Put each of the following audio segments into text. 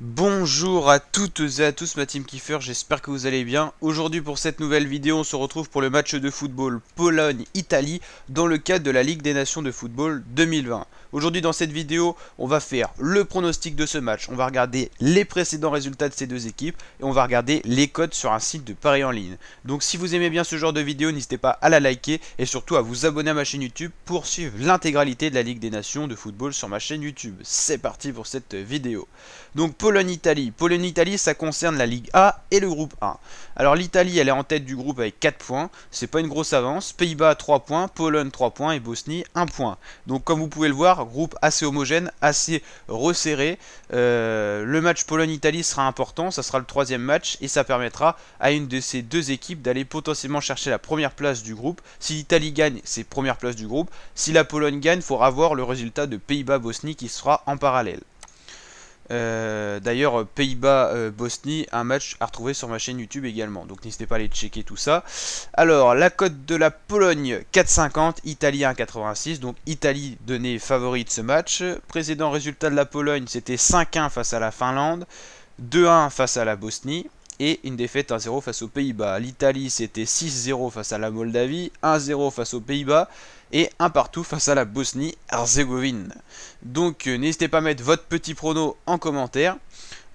Bon. Bonjour à toutes et à tous ma team Kiefer, j'espère que vous allez bien. Aujourd'hui pour cette nouvelle vidéo on se retrouve pour le match de football Pologne-Italie dans le cadre de la Ligue des Nations de football 2020. Aujourd'hui dans cette vidéo on va faire le pronostic de ce match, on va regarder les précédents résultats de ces deux équipes et on va regarder les codes sur un site de Paris en ligne. Donc si vous aimez bien ce genre de vidéo n'hésitez pas à la liker et surtout à vous abonner à ma chaîne YouTube pour suivre l'intégralité de la Ligue des Nations de football sur ma chaîne YouTube. C'est parti pour cette vidéo. Donc Pologne-Italie Pologne-Italie. ça concerne la Ligue A et le groupe A. Alors l'Italie, elle est en tête du groupe avec 4 points. C'est pas une grosse avance. Pays-Bas, 3 points. Pologne, 3 points. Et Bosnie, 1 point. Donc comme vous pouvez le voir, groupe assez homogène, assez resserré. Euh, le match Pologne-Italie sera important. Ça sera le troisième match. Et ça permettra à une de ces deux équipes d'aller potentiellement chercher la première place du groupe. Si l'Italie gagne, c'est première place du groupe. Si la Pologne gagne, il faudra voir le résultat de Pays-Bas-Bosnie qui sera en parallèle. Euh, d'ailleurs, euh, Pays-Bas-Bosnie, euh, un match à retrouver sur ma chaîne YouTube également. Donc n'hésitez pas à aller checker tout ça. Alors, la cote de la Pologne 4,50, Italie 86 Donc Italie donnée favori de ce match. Précédent résultat de la Pologne, c'était 5-1 face à la Finlande, 2-1 face à la Bosnie et une défaite 1-0 face aux Pays-Bas. L'Italie, c'était 6-0 face à la Moldavie, 1-0 face aux Pays-Bas et 1 partout face à la Bosnie-Herzégovine. Donc euh, n'hésitez pas à mettre votre petit prono en commentaire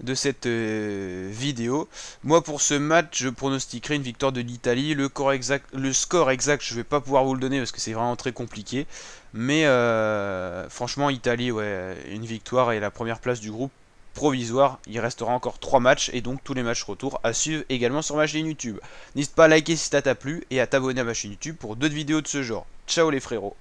de cette euh, vidéo. Moi pour ce match, je pronostiquerai une victoire de l'Italie. Le, le, score exact, je ne vais pas pouvoir vous le donner parce que c'est vraiment très compliqué. Mais euh, franchement, Italie, ouais, une victoire et la première place du groupe provisoire. Il restera encore 3 matchs et donc tous les matchs retour à suivre également sur ma chaîne YouTube. N'hésite pas à liker si ça t'a plu et à t'abonner à ma chaîne YouTube pour d'autres vidéos de ce genre. Ciao les frérots